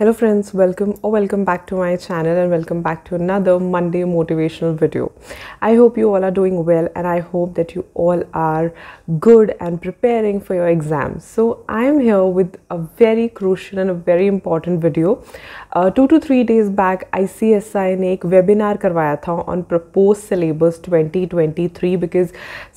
hello friends welcome or oh, welcome back to my channel and welcome back to another monday motivational video i hope you all are doing well and i hope that you all are good and preparing for your exams so i am here with a very crucial and a very important video uh, two to three days back icsi ne ek webinar karwaya tha on proposed syllabus 2023 because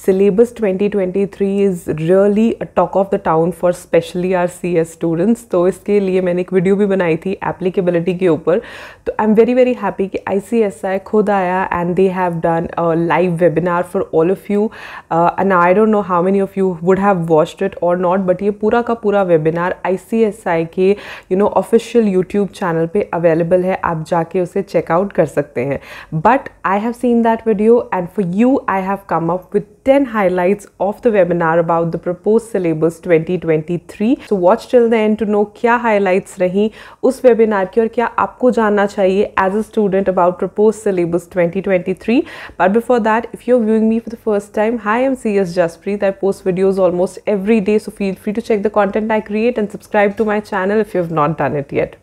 syllabus 2023 is really a talk of the town for specially our cs students so iske liye maine ek video bhi banayi आई थी applicability के ऊपर तो I am very very happy कि I खुद आया and they have done live webinar for all of you and I don't know how many of you would have watched it और not but ये पूरा का पूरा वेबिनार आई के you know official YouTube channel पर available है आप जाके उसे चेकआउट कर सकते हैं but I have seen that video and for you I have come up with 10 highlights of the webinar about the proposed syllabus 2023 so watch till the end to know क्या highlights रही उस webinar की और क्या आपको जानना चाहिए as a student about proposed syllabus 2023 but before that if you're viewing me for the first time hi I'm CS Jaspreet I post videos almost every day so feel free to check the content I create and subscribe to my channel if you've not done it yet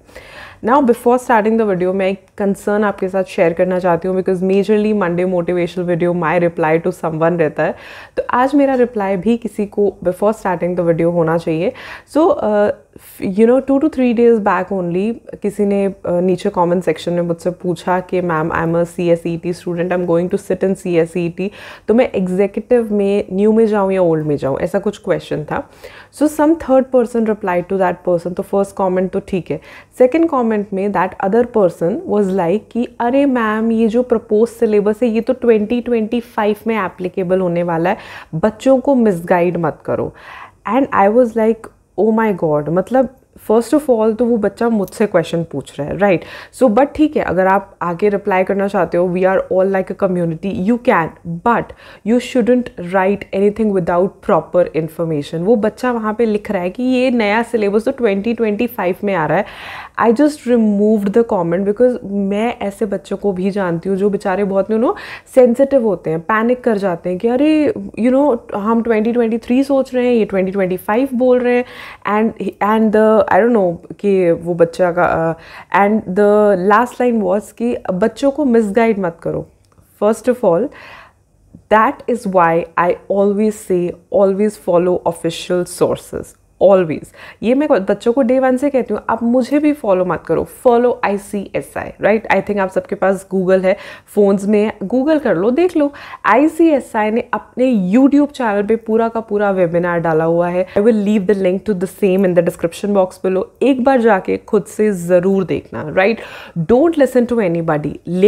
now before starting the video मैं एक concern आपके साथ share करना चाहती हूँ because majorly Monday motivational video my reply to someone रहता है तो आज मेरा रिप्लाई भी किसी को बिफोर स्टार्टिंग द वीडियो होना चाहिए so so, uh, you know two two three days back only किसी ने नीचे कॉमेंट सेक्शन में मुझसे पूछा कि ma'am I am a C S E T student I am going to sit in C S E T तो मैं executive में न्यू में जाऊँ या ओल्ड में जाऊँ ऐसा कुछ क्वेश्चन था so some third person reply to that person तो फर्स्ट कॉमेंट तो ठीक है सेकेंड कॉमेंट में that other person was like कि अरे मैम ये जो प्रपोज सिलेबस है ये तो ट्वेंटी ट्वेंटी फाइव में एप्लीकेबल होने वाला है बच्चों को मिसगाइड मत करो and I was like oh my god मतलब फर्स्ट ऑफ ऑल तो वो बच्चा मुझसे क्वेश्चन पूछ रहा है राइट सो बट ठीक है अगर आप आगे रिप्लाई करना चाहते हो we are all like a community you can but you shouldn't write anything without proper information वो बच्चा वहाँ पे लिख रहा है कि ये नया सिलेबस तो 2025 में आ रहा है I just removed the comment because मैं ऐसे बच्चों को भी जानती हूँ जो बेचारे बहुत यू नो सेंसिटिव होते हैं पैनिक कर जाते हैं कि अरे यू नो हम 2023 सोच रहे हैं ये 2025 बोल रहे हैं and and the I don't know कि वो बच्चा का and the last line was कि बच्चों को मिसगाइड मत करो first of all that is why I always say always follow official sources always ये मैं बच्चों को डे वन से कहती हूँ आप मुझे भी फॉलो मत करो follow I C S I right I think आप सबके पास गूगल है फ़ोन्स में गूगल कर लो देख लो आई सी एस आई ने अपने यूट्यूब चैनल पे पूरा का पूरा वेबिनार डाला हुआ है I will leave the link to the same in the description box below एक बार जाके खुद से ज़रूर देखना right don't listen to any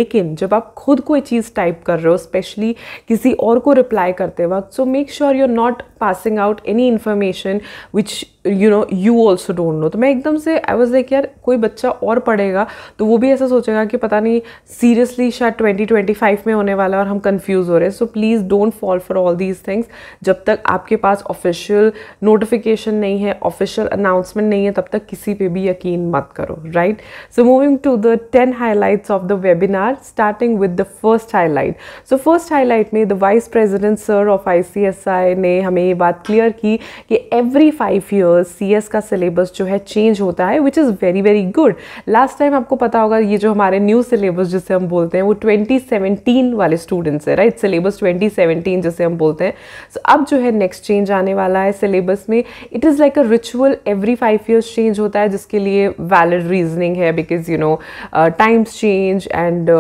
लेकिन जब आप खुद कोई चीज़ टाइप कर रहे हो स्पेशली किसी और को रिप्लाई करते वक्त so make sure you are not passing out any information which you know you also don't know तो मैं एकदम से आई वॉज लाइक यार कोई बच्चा और पढ़ेगा तो वो भी ऐसा सोचेगा कि पता नहीं सीरियसली शायद ट्वेंटी ट्वेंटी फाइव में होने वाला है और हम कन्फ्यूज हो रहे हैं so please don't fall for all these things जब तक आपके पास ऑफिशियल नोटिफिकेशन नहीं है ऑफिशियल अनाउंसमेंट नहीं है तब तक किसी पर भी यकीन मत करो right so moving to the ten highlights of the webinar starting with the first highlight so first highlight में the vice president sir of I C S I ने हमें ये बात क्लियर की कि every five of years S का syllabus जो है चेंज होता है which is very very good last time आपको पता होगा ये जो हमारे न्यू सिलेबस जिसे हम बोलते हैं वो 2017 वाले स्टूडेंट्स है राइट सिलेबस 2017 जिसे हम बोलते हैं सो so, अब जो है नेक्स्ट चेंज आने वाला है सिलेबस में it is like a ritual every five years change होता है जिसके लिए वैलिड रीजनिंग है because you know times change and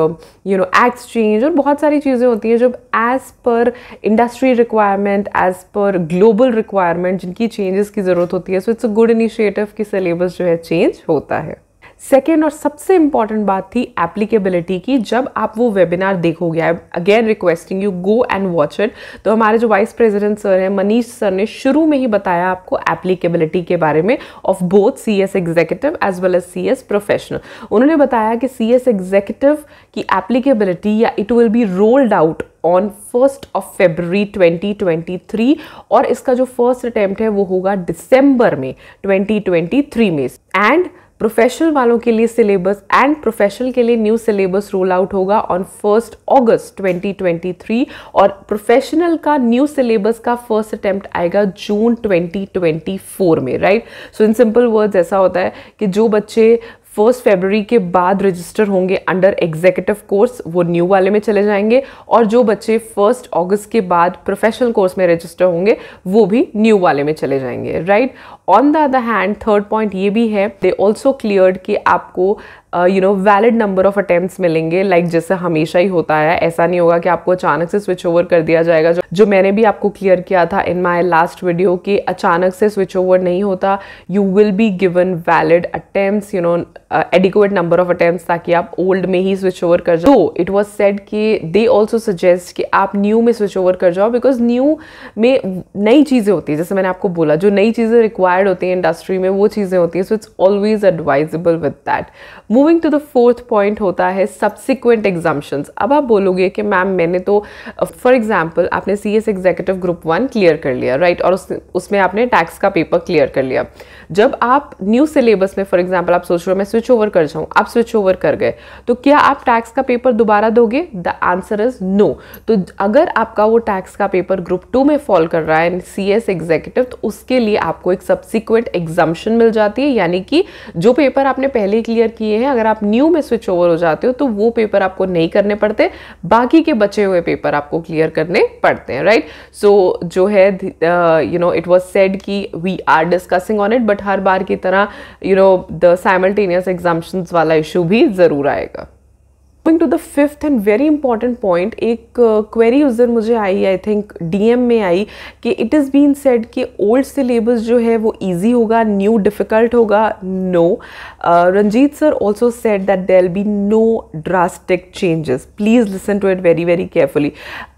you know acts change और बहुत सारी चीज़ें होती हैं जब as per industry requirement as per global requirement जिनकी चेंजेस की ज़रूरत ज़रूरत होती है so it's a good initiative कि सिलेबस जो है चेंज होता है सेकेंड और सबसे इंपॉर्टेंट बात थी एप्लीकेबिलिटी की जब आप वो वेबिनार देखोगे I again requesting you go and watch it तो हमारे जो वाइस प्रेसिडेंट सर हैं मनीष सर ने शुरू में ही बताया आपको एप्लीकेबिलिटी के बारे में of both C S executive as well as C S professional उन्होंने बताया कि सी एस एग्जीक्यूटिव की एप्लीकेबिलिटी या it will be rolled out on first of February 2023 और इसका जो फर्स्ट अटेम्प्ट है वो होगा दिसंबर में 2023 में एंड प्रोफेशनल वालों के लिए सिलेबस एंड प्रोफेशनल के लिए न्यू सिलेबस रोल आउट होगा ऑन फर्स्ट अगस्त 2023 और प्रोफेशनल का न्यू सिलेबस का फर्स्ट अटेम्प्ट आएगा जून 2024 में right so in simple words ऐसा होता है कि जो बच्चे फर्स्ट फेबररी के बाद रजिस्टर होंगे अंडर एग्जीक्यूटिव कोर्स वो न्यू वाले में चले जाएंगे और जो बच्चे फर्स्ट अगस्त के बाद प्रोफेशनल कोर्स में रजिस्टर होंगे वो भी न्यू वाले में चले जाएंगे right on the other hand third point ये भी है दे ऑल्सो क्लियर कि आपको you know valid number of attempt मिलेंगे लाइक like जैसे हमेशा ही होता है ऐसा नहीं होगा कि आपको अचानक से स्विच ओवर कर दिया जाएगा जो, जो मैंने भी आपको क्लियर किया था इन माई लास्ट वीडियो कि अचानक से स्विच ओवर नहीं होता you will be given valid attempt you know adequate number of attempt ताकि आप ओल्ड में ही स्विच ओवर कर जाओ इट वॉज सेड कि दे ऑल्सो सजेस्ट कि आप न्यू में स्विच ओवर कर जाओ बिकॉज न्यू में नई चीज़ें होती हैं जैसे मैंने आपको बोला जो नई चीज़ें रिक्वायर्ड होती हैं इंडस्ट्री में वो चीज़ें होती हैं so it's always advisable with that moving to the fourth point होता है सब्सिक्वेंट एग्जामेशन अब आप बोलोगे कि मैम मैंने तो फॉर uh, एग्जाम्पल आपने C S executive group one clear कर लिया राइट और उस, उसमें आपने टैक्स का पेपर क्लियर कर लिया जब आप न्यू सिलेबस में फॉर एग्जाम्पल आप सोच रहे हो मैं स्विच ओवर कर जाऊँ आप स्विच ओवर कर गए तो क्या आप टैक्स का पेपर दोबारा दोगे द आंसर इज नो तो अगर आपका वो टैक्स का पेपर ग्रुप टू में फॉल कर रहा है सी एस एग्जीक्यूटिव तो उसके लिए आपको एक सब्सिक्वेंट एग्जाम्शन मिल जाती है यानी कि जो पेपर आपने पहले क्लियर किए हैं अगर आप न्यू में स्विच ओवर हो जाते हो तो वो पेपर आपको नहीं करने पड़ते बाकी के बचे हुए पेपर आपको क्लियर करने पड़ते हैं राइट सो so, जो है you know it was said कि we are discussing on it but हर बार की तरह you know the simultaneous examinations वाला इशू भी ज़रूर आएगा coming to the fifth and very important point एक क्वेरी उस दिन मुझे आई आई थिंक डीएम में आई कि इट इज़ बीन सेड कि ओल्ड सिलेबस जो है वो ईजी होगा न्यू डिफ़िकल्ट होगा no Ranjeet sir also said that there be no drastic changes please listen to it very very carefully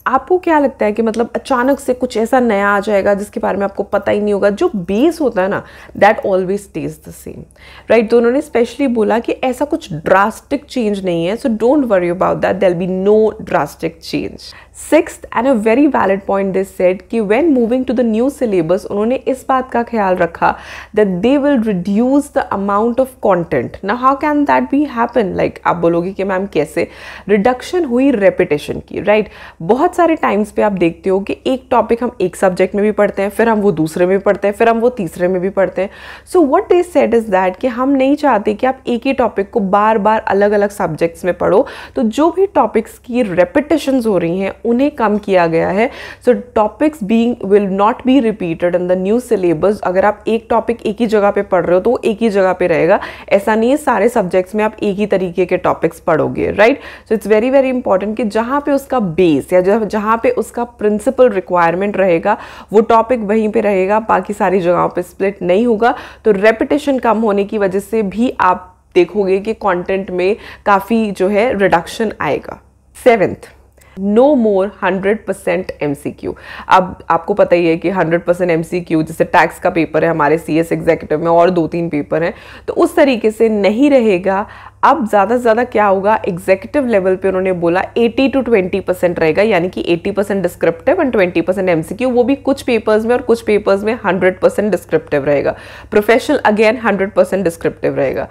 आपको क्या लगता है कि मतलब अचानक से कुछ ऐसा नया आ जाएगा जिसके बारे में आपको पता ही नहीं होगा जो बेस होता है ना that always stays the same right तो उन्होंने स्पेशली बोला कि ऐसा कुछ ड्रास्टिक चेंज नहीं है so don't worry about that there be no drastic change sixth and a very valid point this said कि when moving to the new syllabus उन्होंने इस बात का ख्याल रखा that they will reduce the amount of content ना how can that be happen like आप बोलोगे कि मैम कैसे रिडक्शन हुई रेपिटेशन की राइट right? बहुत सारे टाइम्स पे आप देखते हो कि एक टॉपिक हम एक सब्जेक्ट में भी पढ़ते हैं फिर हम वो दूसरे में भी पढ़ते हैं फिर हम वो तीसरे में भी पढ़ते हैं so what they said is that कि हम नहीं चाहते कि आप एक ही टॉपिक को बार बार अलग अलग सब्जेक्ट्स में पढ़ो तो जो भी टॉपिक्स की रेपिटेशन हो रही हैं उन्हें कम किया गया है so topics being will not be repeated in the new syllabus अगर आप एक टॉपिक एक ही जगह पे पढ़ रहे हो तो वो एक ही जगह पे रहेगा ऐसा नहीं है सारे सब्जेक्ट्स में आप एक ही तरीके के टॉपिक्स पढ़ोगे right so it's very very important कि जहाँ पे उसका बेस या जहाँ पे उसका प्रिंसिपल रिक्वायरमेंट रहेगा वो टॉपिक वहीं पे रहेगा बाकी सारी जगहों पे स्प्लिट नहीं होगा तो रेपिटेशन कम होने की वजह से भी आप देखोगे कि कंटेंट में काफ़ी जो है रिडक्शन आएगा seventh no more 100% percent M अब आपको पता ही है कि 100% परसेंट एम जैसे टैक्स का पेपर है हमारे सी एस एग्जेक्यूटिव में और दो तीन पेपर हैं तो उस तरीके से नहीं रहेगा अब ज़्यादा से ज़्यादा क्या होगा एग्जीक्यूटिव लेवल पे उन्होंने बोला 80 टू 20 परसेंट रहेगा यानी कि 80 percent descriptive and 20 percent M वो भी कुछ पेपर्स में और कुछ पेपर्स में 100 परसेंट डिस्क्रिप्टिव रहेगा प्रोफेशनल अगेन 100 परसेंट डिस्क्रिप्टिव रहेगा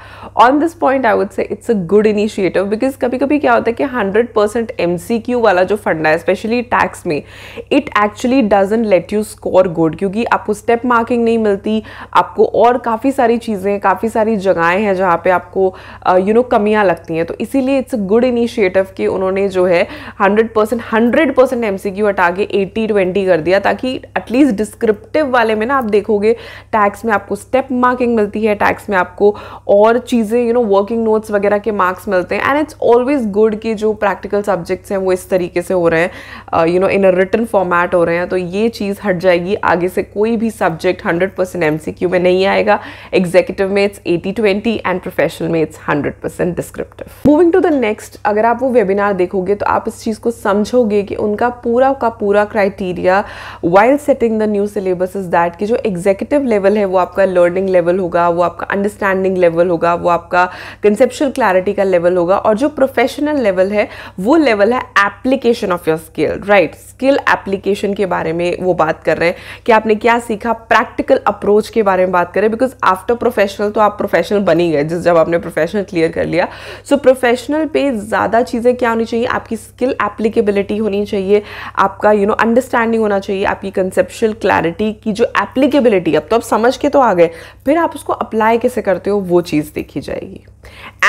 on this point I would say it's a good initiative because कभी कभी क्या होता है कि हंड्रेड परसेंट वाला जो फंड है स्पेशली टैक्स में it actually doesn't let you score good क्योंकि आपको स्टेप मार्किंग नहीं मिलती आपको और काफ़ी सारी चीज़ें काफ़ी सारी जगहें हैं जहाँ पे आपको यू uh, नो नो कमियाँ लगती हैं तो इसीलिए इट्स अ गुड इनिशिएटिव कि उन्होंने जो है hundred percent hundred percent M C Q हटा के एटी ट्वेंटी कर दिया ताकि एटलीस्ट डिस्क्रिप्टिव वाले में ना आप देखोगे टैक्स में आपको स्टेप मार्किंग मिलती है टैक्स में आपको और चीज़ें यू नो वर्किंग नोट्स वगैरह के मार्क्स मिलते हैं एंड इट्स ऑलवेज गुड कि जो प्रैक्टिकल सब्जेक्ट्स हैं वो इस तरीके से हो रहे हैं you know in a return format हो रहे हैं तो ये चीज़ हट जाएगी आगे से कोई भी subject hundred percent M C Q में नहीं आएगा एग्जीक्यूटिव में it's eighty twenty and professional में it's hundred percent percent descriptive moving to the next अगर आप वो वेबिनार देखोगे तो आप इस चीज़ को समझोगे कि उनका पूरा का पूरा criteria while setting the new syllabus is that कि जो एग्जीक्यूटिव लेवल है वो आपका लर्निंग लेवल होगा वो आपका अंडरस्टैंडिंग लेवल होगा वो आपका कंसेप्शुअल क्लैरिटी का लेवल होगा और जो प्रोफेशनल लेवल है वो लेवल है application of your skill right skill application के बारे में वो बात कर रहे हैं कि आपने क्या सीखा प्रैक्टिकल अप्रोच के बारे में बात कर रहे हैं बिकॉज आफ्टर प्रोफेशनल तो आप प्रोफेशनल बनी गए जिस जब आपने प्रोफेशनल क्लियर कर कर लिया सो प्रोफेशनल पे ज़्यादा चीज़ें क्या होनी चाहिए आपकी स्किल एप्लीकेबिलिटी होनी चाहिए आपका यू नो अंडरस्टैंडिंग होना चाहिए आपकी कंसेप्शल क्लैरिटी की जो एप्लीकेबिलिटी अब तो आप समझ के तो आ गए फिर आप उसको अप्लाई कैसे करते हो वो चीज़ देखी जाएगी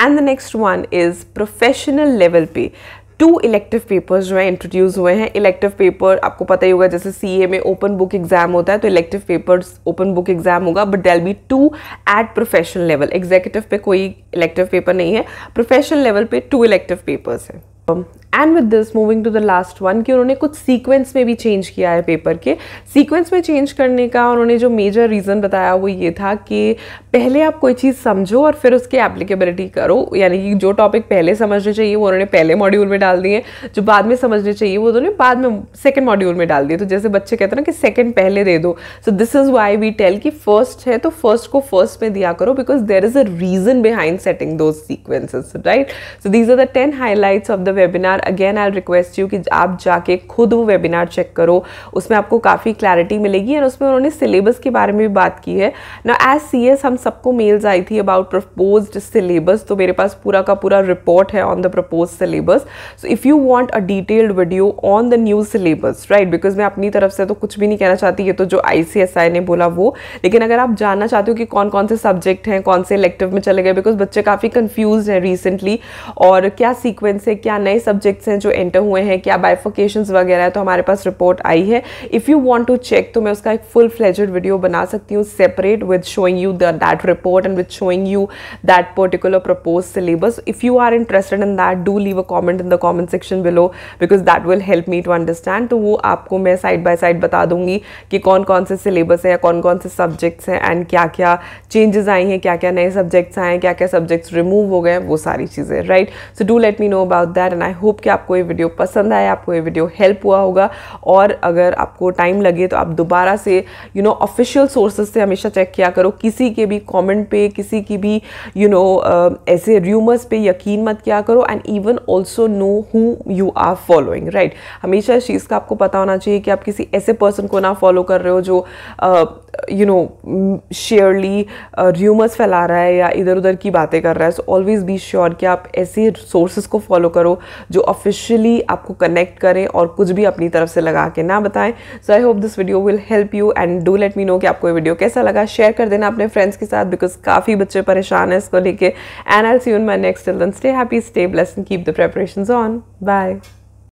and the next one is professional level पे टू इलेक्टिव पेपर्स जो है इंट्रोड्यूस हुए हैं इलेक्टिव पेपर आपको पता ही होगा जैसे ए में ओपन बुक एग्जाम होता है तो elective papers open book exam होगा but they'll be two at professional level executive पे कोई इलेक्टिव पेपर नहीं है प्रोफेशनल लेवल पे टू इलेक्टिव पेपर्स हैं um, and with this moving to the last one कि उन्होंने कुछ सीक्वेंस में भी चेंज किया है पेपर के सीक्वेंस में चेंज करने का उन्होंने जो मेजर रीज़न बताया वो ये था कि पहले आप कोई चीज़ समझो और फिर उसकी एप्लीकेबिलिटी करो यानी कि जो टॉपिक पहले समझने चाहिए वो उन्होंने पहले मॉड्यूल में डाल दिए जो बाद में समझने चाहिए वो उन्होंने बाद में सेकेंड मॉड्यूल में डाल दिए तो जैसे बच्चे कहते हैं ना कि सेकेंड पहले दे दो so this is why we tell कि फर्स्ट है तो फर्स्ट को फर्स्ट में दिया करो because there is a reason behind setting those sequences right so these are the ten highlights of the webinar again I request you कि आप जाके खुद वो वेबिनार चेक करो उसमें आपको काफ़ी क्लैरिटी मिलेगी और उसमें उन्होंने सिलेबस के बारे में भी बात की है ना एज सी एस हम सबको मेल्स आई थी अबाउट प्रपोज सिलेबस तो मेरे पास पूरा का पूरा रिपोर्ट है on the propose syllabus so if you want a detailed video on the new syllabus right because मैं अपनी तरफ से तो कुछ भी नहीं कहना चाहती ये तो जो आई ने बोला वो लेकिन अगर आप जानना चाहते हो कि कौन कौन से सब्जेक्ट हैं कौन से इलेक्टिव में चले गए बिकॉज बच्चे काफ़ी कन्फ्यूज हैं रिसेंटली और क्या सीक्वेंस है क्या नए सब्जेक्ट प्रोजेक्ट्स हैं जो एंटर हुए हैं क्या बाइफोकेशन वगैरह है तो हमारे पास रिपोर्ट आई है if you want to check तो मैं उसका एक फुल फ्लेजेड वीडियो बना सकती हूँ separate with showing you that report and with showing you that particular propose syllabus if you are interested in that do leave a comment in the comment section below because that will help me to understand तो वो आपको मैं side by side बता दूंगी कि कौन कौन से सिलेबस हैं या कौन कौन से सब्जेक्ट्स हैं एंड क्या क्या चेंजेस आई हैं क्या क्या नए सब्जेक्ट्स आए हैं क्या क्या सब्जेक्ट्स रिमूव हो गए वो सारी चीज़ें right so do let me know about that and I hope कि आपको ये वीडियो पसंद आए आपको ये वीडियो हेल्प हुआ होगा और अगर आपको टाइम लगे तो आप दोबारा से यू नो ऑफिशियल सोर्सेज से हमेशा चेक किया करो किसी के भी कमेंट पे किसी की भी यू नो ऐसे र्यूमर्स पे यकीन मत किया करो and even also know who you are following right हमेशा इस चीज़ का आपको पता होना चाहिए कि आप किसी ऐसे पर्सन को ना फॉलो कर रहे हो जो uh, you know surely rumours फैला रहा है या इधर उधर की बातें कर रहा है सो ऑलवेज़ बी श्योर कि आप ऐसे सोर्सेज को फॉलो करो जो ऑफिशियली आपको कनेक्ट करें और कुछ भी अपनी तरफ से लगा के ना बताएं so I hope this video will help you and do let me know कि आपको ये वीडियो कैसा लगा शेयर कर देना अपने फ्रेंड्स के साथ बिकॉज काफ़ी बच्चे परेशान हैं इसको लेके and I see you in my next children stay happy stay bless and keep the preparation on bye